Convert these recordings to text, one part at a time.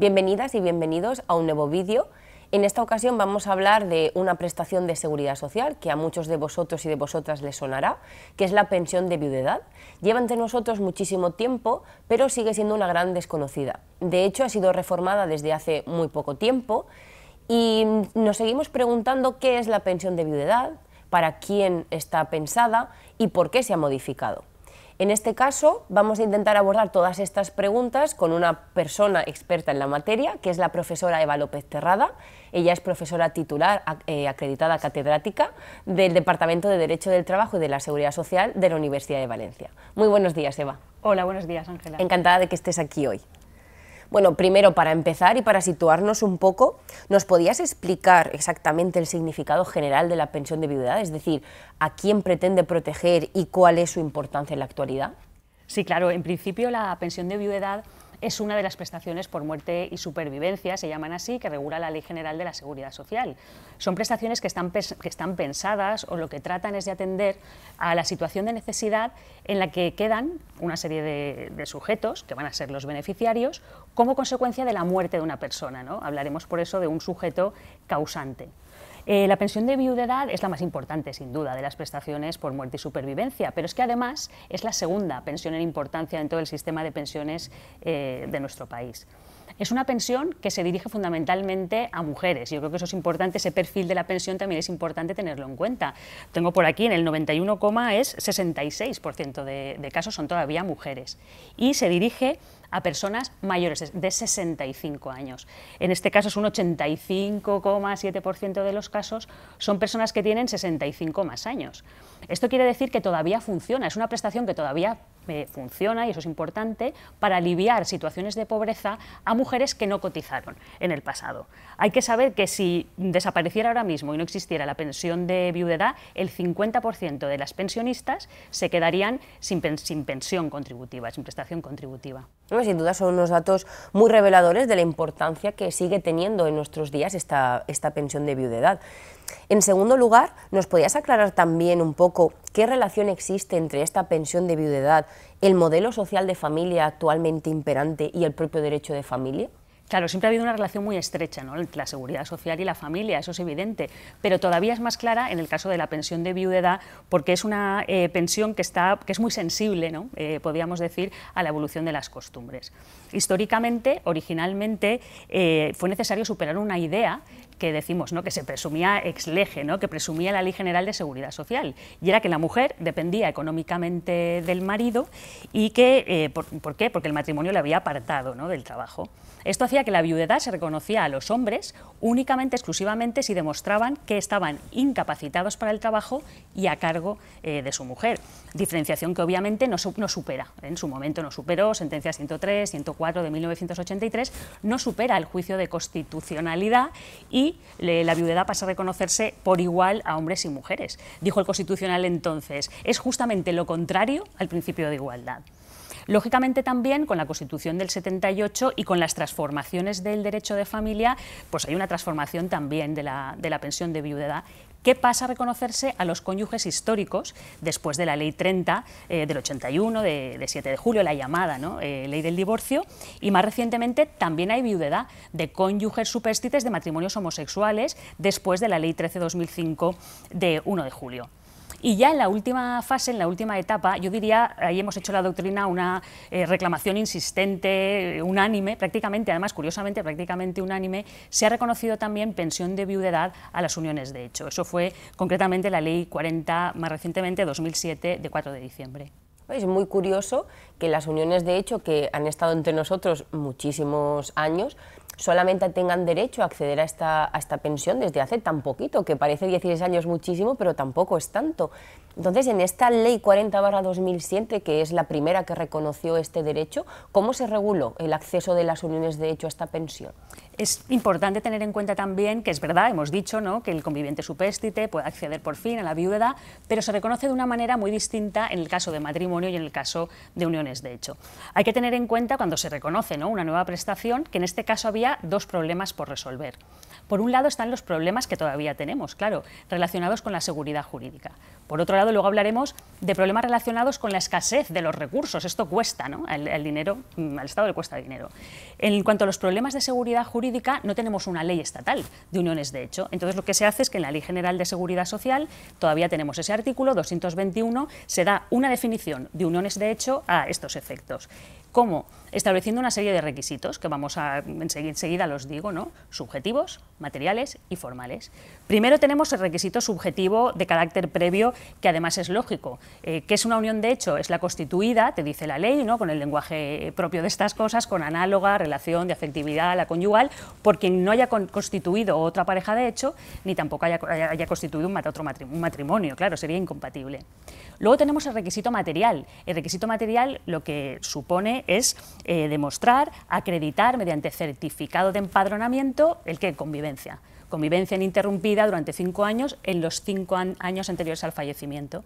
Bienvenidas y bienvenidos a un nuevo vídeo. En esta ocasión vamos a hablar de una prestación de seguridad social que a muchos de vosotros y de vosotras les sonará, que es la pensión de viudedad. Lleva entre nosotros muchísimo tiempo, pero sigue siendo una gran desconocida. De hecho, ha sido reformada desde hace muy poco tiempo y nos seguimos preguntando qué es la pensión de viudedad, para quién está pensada y por qué se ha modificado. En este caso, vamos a intentar abordar todas estas preguntas con una persona experta en la materia, que es la profesora Eva López Terrada. Ella es profesora titular, eh, acreditada catedrática del Departamento de Derecho del Trabajo y de la Seguridad Social de la Universidad de Valencia. Muy buenos días, Eva. Hola, buenos días, Ángela. Encantada de que estés aquí hoy. Bueno, primero, para empezar y para situarnos un poco, ¿nos podías explicar exactamente el significado general de la pensión de viudedad? Es decir, ¿a quién pretende proteger y cuál es su importancia en la actualidad? Sí, claro, en principio la pensión de viudedad es una de las prestaciones por muerte y supervivencia, se llaman así, que regula la Ley General de la Seguridad Social. Son prestaciones que están, que están pensadas o lo que tratan es de atender a la situación de necesidad en la que quedan una serie de, sujetos, que van a ser los beneficiarios, como consecuencia de la muerte de una persona. ¿no? Hablaremos por eso de un sujeto causante. Eh, la pensión de viudedad es la más importante, sin duda, de las prestaciones por muerte y supervivencia, pero es que además es la segunda pensión en importancia en todo el sistema de pensiones eh, de nuestro país. Es una pensión que se dirige fundamentalmente a mujeres. Yo creo que eso es importante, ese perfil de la pensión también es importante tenerlo en cuenta. Tengo por aquí en el 91, es 66% de, de casos son todavía mujeres. Y se dirige a personas mayores de 65 años. En este caso es un 85,7% de los casos son personas que tienen 65 más años. Esto quiere decir que todavía funciona, es una prestación que todavía funciona, y eso es importante, para aliviar situaciones de pobreza a mujeres que no cotizaron en el pasado. Hay que saber que si desapareciera ahora mismo y no existiera la pensión de viudedad, el 50% de las pensionistas se quedarían sin, pensión contributiva, sin prestación contributiva. sin duda son unos datos muy reveladores de la importancia que sigue teniendo en nuestros días esta, pensión de viudedad. En segundo lugar, ¿nos podías aclarar también un poco qué relación existe entre esta pensión de viudedad el modelo social de familia actualmente imperante y el propio derecho de familia? Claro, siempre ha habido una relación muy estrecha entre la seguridad social y la familia, eso es evidente, pero todavía es más clara en el caso de la pensión de viudedad, porque es una eh, pensión que, está, que es muy sensible, eh, podríamos decir, a la evolución de las costumbres. Históricamente, originalmente, eh, fue necesario superar una idea que decimos, ¿no? que se presumía ex lege, ¿no? que presumía la Ley General de Seguridad Social, y era que la mujer dependía económicamente del marido y que, eh, por, qué? Porque el matrimonio le había apartado del trabajo. Esto hacía que la viudedad se reconocía a los hombres únicamente, exclusivamente, si demostraban que estaban incapacitados para el trabajo y a cargo eh, de su mujer. Diferenciación que obviamente no, no supera, ¿eh? en su momento no superó, sentencia 103, 104 de 1983, no supera el juicio de constitucionalidad y la viudedad pasa a reconocerse por igual a hombres y mujeres. Dijo el Constitucional entonces, es justamente lo contrario al principio de igualdad. Lógicamente también con la Constitución del 78 y con las transformaciones del derecho de familia, pues hay una transformación también de la, de la pensión de viudedad Qué pasa a reconocerse a los cónyuges históricos después de la ley 30 eh, del 81, de, de, 7 de julio, la llamada eh, ley del divorcio, y más recientemente también hay viudedad de cónyuges superstites de matrimonios homosexuales después de la ley 13-2005 de 1 de julio. Y ya en la última fase, en la última etapa, yo diría, ahí hemos hecho la doctrina una eh, reclamación insistente, eh, unánime, prácticamente, además, curiosamente, prácticamente unánime, se ha reconocido también pensión de viudedad a las uniones de hecho. Eso fue concretamente la ley 40, más recientemente, 2007, de 4 de diciembre. Es muy curioso que las uniones de hecho, que han estado entre nosotros muchísimos años, solamente tengan derecho a acceder a esta, esta pensión desde hace tan poquito, que parece 16 años muchísimo, pero tampoco es tanto. Entonces, en esta ley 40-2007, que es la primera que reconoció este derecho, ¿cómo se reguló el acceso de las uniones de hecho a esta pensión? Es importante tener en cuenta también que es verdad, hemos dicho, ¿no? que el conviviente supéstite puede acceder por fin a la viuda, pero se reconoce de una manera muy distinta en el caso de matrimonio y en el caso de uniones de hecho. Hay que tener en cuenta cuando se reconoce ¿no? una nueva prestación que en este caso había dos problemas por resolver. Por un lado están los problemas que todavía tenemos, claro, relacionados con la seguridad jurídica. Por otro lado, luego hablaremos de problemas relacionados con la escasez de los recursos. Esto cuesta, ¿no? dinero, mm, al Estado le cuesta dinero. En cuanto a los problemas de seguridad jurídica, no tenemos una ley estatal de uniones de hecho. Entonces lo que se hace es que en la Ley General de Seguridad Social todavía tenemos ese artículo 221, se da una definición de uniones de hecho a estos efectos. ¿Cómo? Estableciendo una serie de requisitos que vamos a enseguida los digo, ¿no? Subjetivos, materiales y formales. Primero tenemos el requisito subjetivo de carácter previo, que además es lógico, eh, que es una unión de hecho, es la constituida, te dice la ley, ¿no? Con el lenguaje propio de estas cosas, con análoga, relación de afectividad, la conyugal, porque no haya constituido otra pareja de hecho, ni tampoco haya, constituido otro matrimonio, claro, sería incompatible. Luego tenemos el requisito material. El requisito material lo que supone es eh, demostrar, acreditar mediante certificado de empadronamiento el que convivencia. Convivencia ininterrumpida durante cinco años en los cinco años anteriores al fallecimiento.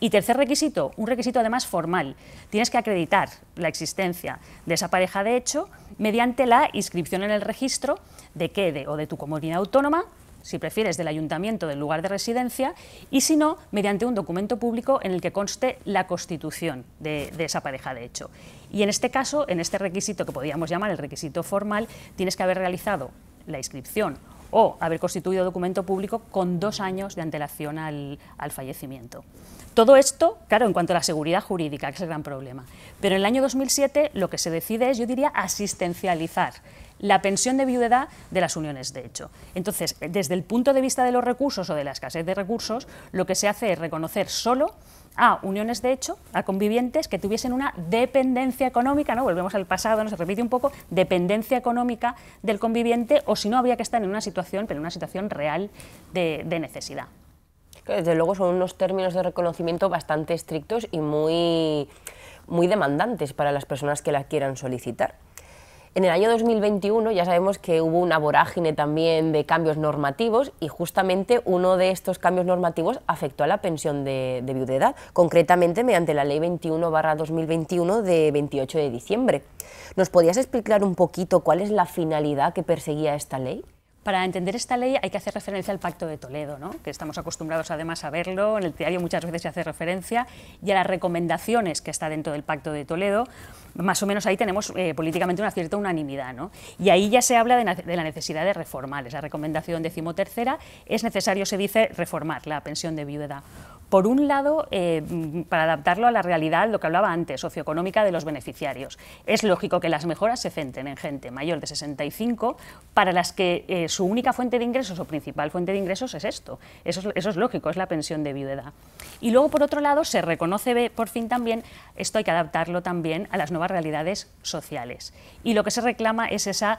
Y tercer requisito, un requisito además formal. Tienes que acreditar la existencia de esa pareja de hecho mediante la inscripción en el registro de qué, de, o de tu comunidad autónoma si prefieres, del ayuntamiento del lugar de residencia, y si no, mediante un documento público en el que conste la constitución de, esa pareja de hecho. Y en este caso, en este requisito que podríamos llamar el requisito formal, tienes que haber realizado la inscripción o haber constituido documento público con dos años de antelación al, al, fallecimiento. Todo esto, claro, en cuanto a la seguridad jurídica, que es el gran problema. Pero en el año 2007 lo que se decide es, yo diría, asistencializar la pensión de viudedad de las uniones de hecho. Entonces, desde el punto de vista de los recursos o de la escasez de recursos, lo que se hace es reconocer solo a uniones de hecho, a convivientes que tuviesen una dependencia económica, ¿no? volvemos al pasado, nos repite un poco, dependencia económica del conviviente o si no había que estar en una situación, pero en una situación real de, necesidad. Desde luego son unos términos de reconocimiento bastante estrictos y muy, muy demandantes para las personas que la quieran solicitar. En el año 2021 ya sabemos que hubo una vorágine también de cambios normativos y justamente uno de estos cambios normativos afectó a la pensión de, viudedad, concretamente mediante la Ley 21-2021 de 28 de diciembre. ¿Nos podías explicar un poquito cuál es la finalidad que perseguía esta ley? Para entender esta ley hay que hacer referencia al Pacto de Toledo, ¿no? que estamos acostumbrados además a verlo, en el diario muchas veces se hace referencia, y a las recomendaciones que está dentro del Pacto de Toledo. Más o menos ahí tenemos eh, políticamente una cierta unanimidad. ¿no? Y ahí ya se habla de, la necesidad de reformar. Esa recomendación decimotercera es necesario, se dice, reformar la pensión de viudedad por un lado, eh, para adaptarlo a la realidad, lo que hablaba antes, socioeconómica de los beneficiarios. Es lógico que las mejoras se centren en gente mayor de 65, para las que eh, su única fuente de ingresos o principal fuente de ingresos es esto. Eso es, lógico, es la pensión de viudedad. Y luego, por otro lado, se reconoce eh, por fin también, esto hay que adaptarlo también a las nuevas realidades sociales. Y lo que se reclama es esa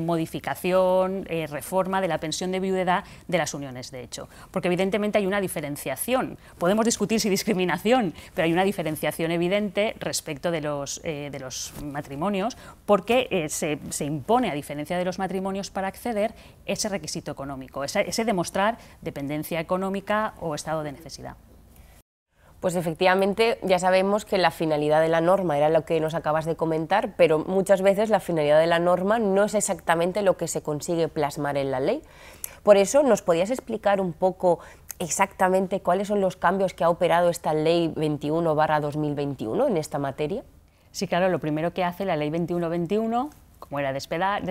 modificación, reforma de la pensión de viudedad de las uniones, de hecho. Porque evidentemente hay una diferenciación Podemos discutir si discriminación, pero hay una diferenciación evidente respecto de los, eh, de los matrimonios, porque eh, se, impone, a diferencia de los matrimonios, para acceder ese requisito económico, ese demostrar dependencia económica o estado de necesidad. Pues efectivamente ya sabemos que la finalidad de la norma era lo que nos acabas de comentar, pero muchas veces la finalidad de la norma no es exactamente lo que se consigue plasmar en la ley. Por eso, ¿nos podías explicar un poco exactamente cuáles son los cambios que ha operado esta Ley 21-2021 en esta materia? Sí, claro, lo primero que hace la Ley 21-21, como era de esperar,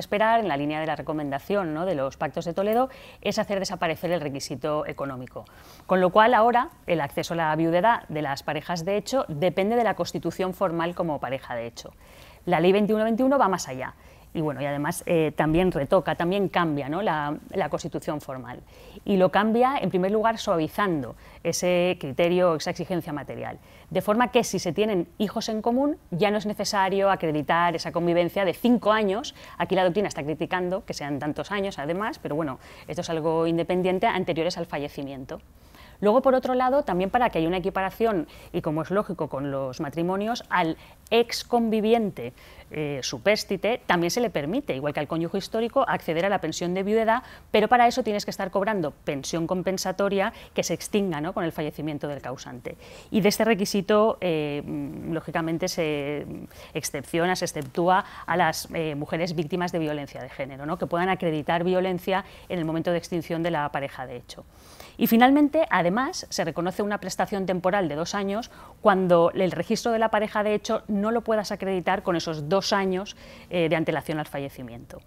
en la línea de la recomendación ¿no? de los pactos de Toledo, es hacer desaparecer el requisito económico. Con lo cual, ahora el acceso a la viudedad de las parejas de hecho depende de la constitución formal como pareja de hecho. La ley 21-21 va más allá y además eh, también retoca, también cambia la, la, constitución formal. Y lo cambia, en primer lugar, suavizando ese criterio, esa exigencia material. De forma que si se tienen hijos en común, ya no es necesario acreditar esa convivencia de cinco años. Aquí la doctrina está criticando que sean tantos años, además, pero bueno, esto es algo independiente, anteriores al fallecimiento. Luego, por otro lado, también para que haya una equiparación, y como es lógico con los matrimonios, al ex conviviente eh, supérstite también se le permite, igual que al cónyuge histórico, acceder a la pensión de viudedad, pero para eso tienes que estar cobrando pensión compensatoria que se extinga ¿no? con el fallecimiento del causante. Y de este requisito, eh, mm, lógicamente, se excepciona, se exceptúa a las eh, mujeres víctimas de violencia de género, ¿no? que puedan acreditar violencia en el momento de extinción de la pareja de hecho. Y finalmente, además, Además, se reconoce una prestación temporal de dos años cuando el registro de la pareja de hecho no lo puedas acreditar con esos dos años eh, de antelación al fallecimiento.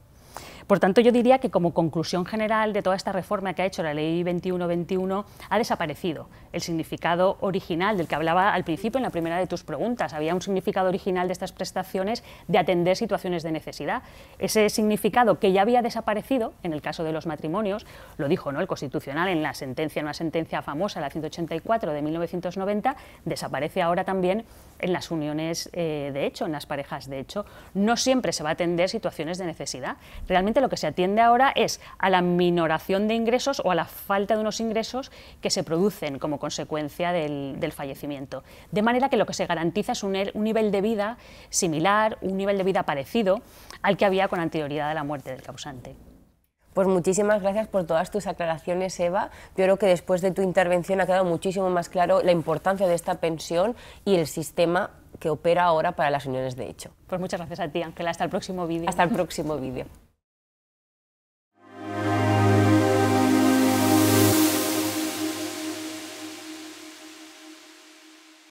Por tanto, yo diría que como conclusión general de toda esta reforma que ha hecho la Ley 2121 ha desaparecido el significado original del que hablaba al principio en la primera de tus preguntas. Había un significado original de estas prestaciones de atender situaciones de necesidad. Ese significado que ya había desaparecido en el caso de los matrimonios, lo dijo ¿no? el Constitucional en la sentencia, en una sentencia famosa, la 184 de 1990, desaparece ahora también en las uniones eh, de hecho, en las parejas de hecho. No siempre se va a atender situaciones de necesidad. Realmente lo que se atiende ahora es a la minoración de ingresos o a la falta de unos ingresos que se producen como consecuencia del, fallecimiento. De manera que lo que se garantiza es un, un, nivel de vida similar, un nivel de vida parecido al que había con anterioridad a la muerte del causante. Pues muchísimas gracias por todas tus aclaraciones, Eva. Yo creo que después de tu intervención ha quedado muchísimo más claro la importancia de esta pensión y el sistema que opera ahora para las uniones de hecho. Pues muchas gracias a ti, Ángela. Hasta el próximo vídeo. Hasta el próximo vídeo.